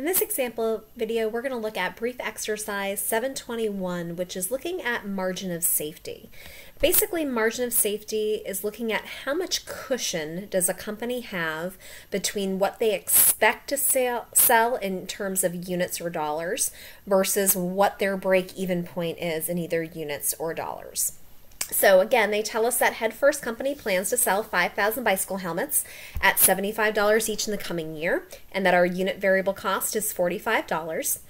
In this example video, we're going to look at brief exercise 721, which is looking at margin of safety. Basically, margin of safety is looking at how much cushion does a company have between what they expect to sell, sell in terms of units or dollars versus what their break-even point is in either units or dollars. So again, they tell us that Head First Company plans to sell 5,000 bicycle helmets at $75 each in the coming year, and that our unit variable cost is $45.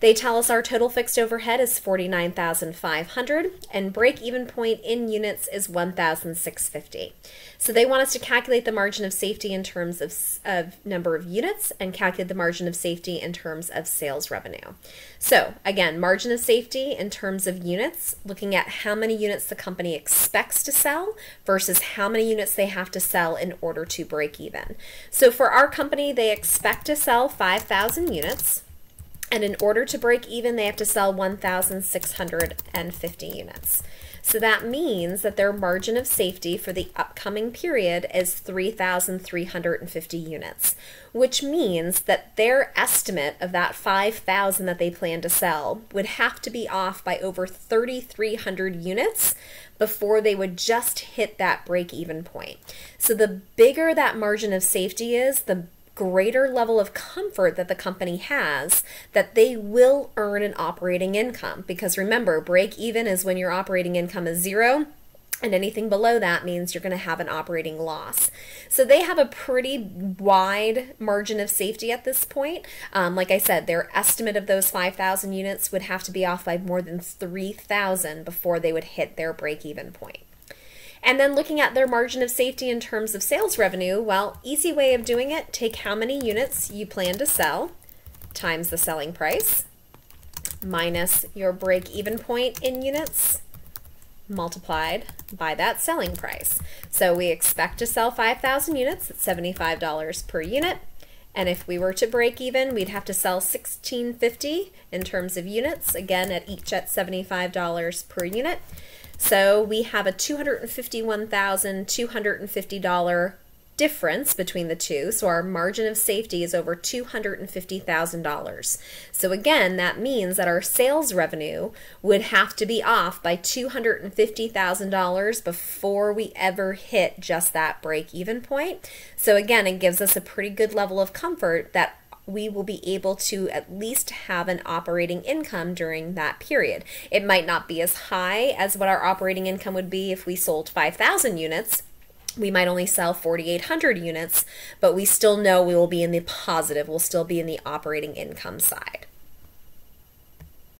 They tell us our total fixed overhead is 49,500 and break even point in units is 1,650. So they want us to calculate the margin of safety in terms of, of number of units and calculate the margin of safety in terms of sales revenue. So again, margin of safety in terms of units, looking at how many units the company expects to sell versus how many units they have to sell in order to break even. So for our company, they expect to sell 5,000 units. And in order to break even, they have to sell 1,650 units. So that means that their margin of safety for the upcoming period is 3,350 units, which means that their estimate of that 5,000 that they plan to sell would have to be off by over 3,300 units before they would just hit that break even point. So the bigger that margin of safety is, the greater level of comfort that the company has that they will earn an operating income. Because remember, break even is when your operating income is zero. And anything below that means you're going to have an operating loss. So they have a pretty wide margin of safety at this point. Um, like I said, their estimate of those 5,000 units would have to be off by more than 3,000 before they would hit their break even point. And then looking at their margin of safety in terms of sales revenue, well, easy way of doing it, take how many units you plan to sell times the selling price minus your break-even point in units multiplied by that selling price. So we expect to sell 5,000 units at $75 per unit. And if we were to break even, we'd have to sell 1650 in terms of units, again at each at $75 per unit. So we have a $251,250 difference between the two. So our margin of safety is over $250,000. So again, that means that our sales revenue would have to be off by $250,000 before we ever hit just that break even point. So again, it gives us a pretty good level of comfort that we will be able to at least have an operating income during that period. It might not be as high as what our operating income would be if we sold 5,000 units. We might only sell 4,800 units, but we still know we will be in the positive, we'll still be in the operating income side.